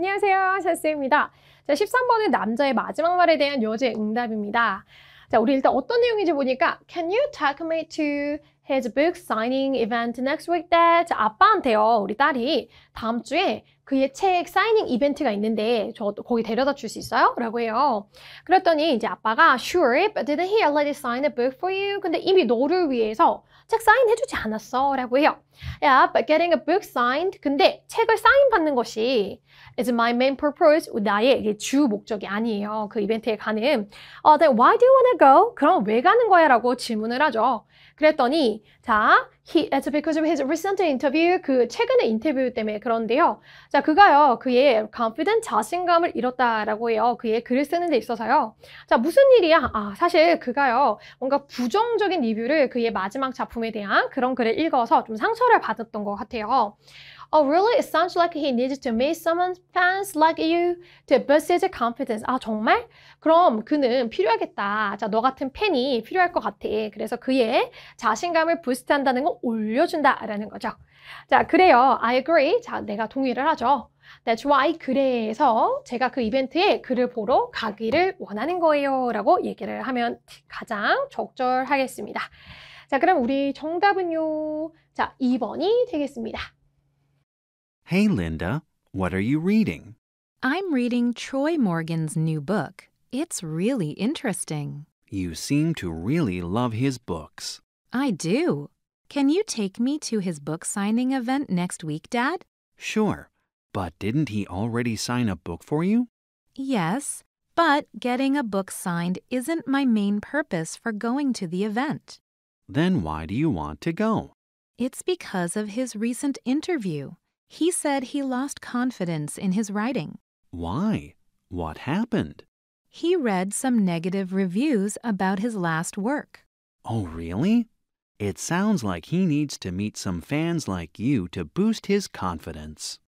안녕하세요. 샤스입니다. 자, 13번은 남자의 마지막 말에 대한 여자의 응답입니다. 자, 우리 일단 어떤 내용인지 보니까 Can you t a l k me to his book signing event next week that 아빠한테요. 우리 딸이 다음 주에 그의 책 사이닝 이벤트가 있는데 저 거기 데려다 줄 수 있어요? 라고 해요. 그랬더니 이제 아빠가 sure, but didn't he already sign the book for you? 근데 이미 너를 위해서 책 사인해주지 않았어 라고 해요. Yeah, but getting a book signed. 근데 책을 사인받는 것이 is my main purpose. 나의 주 목적이 아니에요. 그 이벤트에 가는. Uh, then why do you wanna go? 그럼 왜 가는 거야? 라고 질문을 하죠. 그랬더니 me. 자, he, it's 아, because of his recent interview, 그 최근의 인터뷰 때문에 그런데요. 자, 그가요, 그의 confident 자신감을 잃었다라고 해요. 그의 글을 쓰는 데 있어서요. 자, 무슨 일이야? 아, 사실 그가요, 뭔가 부정적인 리뷰를 그의 마지막 작품에 대한 그런 글을 읽어서 좀 상처를 받았던 것 같아요. Oh, really? It sounds like he needed to meet someone fans like you to boost his confidence. 아, 정말? 그럼 그는 필요하겠다. 자, 너 같은 팬이 필요할 것 같아. 그래서 그의 자신감을 부스트한다는 건 올려준다라는 거죠. 자, 그래요. I agree. 자, 내가 동의를 하죠. That's why 그래서 제가 그 이벤트에 그를 보러 가기를 원하는 거예요. 라고 얘기를 하면 가장 적절하겠습니다. 자, 그럼 우리 정답은요. 자, 2번이 되겠습니다. Hey, Linda, what are you reading? I'm reading Troy Morgan's new book. It's really interesting. You seem to really love his books. I do. Can you take me to his book signing event next week, Dad? Sure. But didn't he already sign a book for you? Yes, but getting a book signed isn't my main purpose for going to the event. Then why do you want to go? It's because of his recent interview. He said he lost confidence in his writing. Why? What happened? He read some negative reviews about his last work. Oh, really? It sounds like he needs to meet some fans like you to boost his confidence.